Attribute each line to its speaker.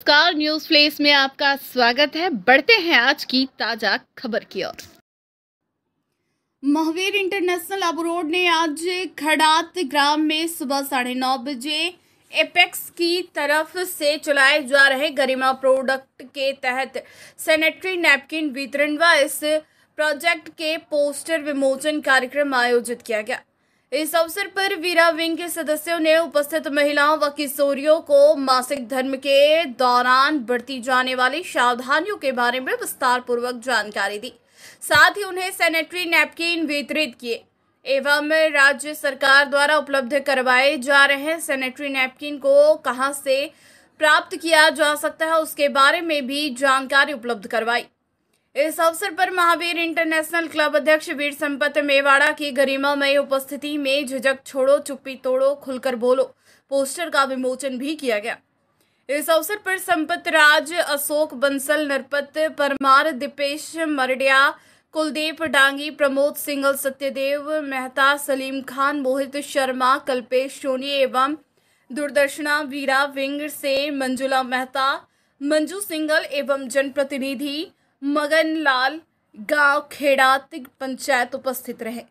Speaker 1: नमस्कार news place में आपका स्वागत है बढ़ते हैं आज की ताजा खबर की ओर महावीर इंटरनेशनल अब रोड ने आज खड़ात ग्राम में सुबह साढ़े नौ बजे एपेक्स की तरफ से चलाए जा रहे गरिमा प्रोडक्ट के तहत सैनिटरी नैपकिन वितरण व इस प्रोजेक्ट के पोस्टर विमोचन कार्यक्रम आयोजित किया गया इस अवसर पर वीरा विंग के सदस्यों ने उपस्थित महिलाओं व किशोरियों को मासिक धर्म के दौरान बरती जाने वाली सावधानियों के बारे में विस्तार पूर्वक जानकारी दी साथ ही उन्हें सैनिटरी नैपकिन वितरित किए एवं राज्य सरकार द्वारा उपलब्ध करवाए जा रहे सैनिटरी नैपकिन को कहां से प्राप्त किया जा सकता है उसके बारे में भी जानकारी उपलब्ध करवाई इस अवसर पर महावीर इंटरनेशनल क्लब अध्यक्ष वीर संपत मेवाड़ा की गरिमामय उपस्थिति में झिझक छोड़ो चुप्पी तोड़ो खुलकर बोलो पोस्टर का विमोचन भी किया गया इस अवसर पर संपत राज अशोक बंसल नरपत परमार दीपेश मरडिया कुलदीप डांगी प्रमोद सिंगल सत्यदेव मेहता सलीम खान मोहित शर्मा कल्पेश सोनी एवं दूरदर्शना वीरा विंग से मंजुला मेहता मंजू सिंगल एवं जनप्रतिनिधि मगन लाल गाँव खेड़ा तिग पंचायत उपस्थित रहे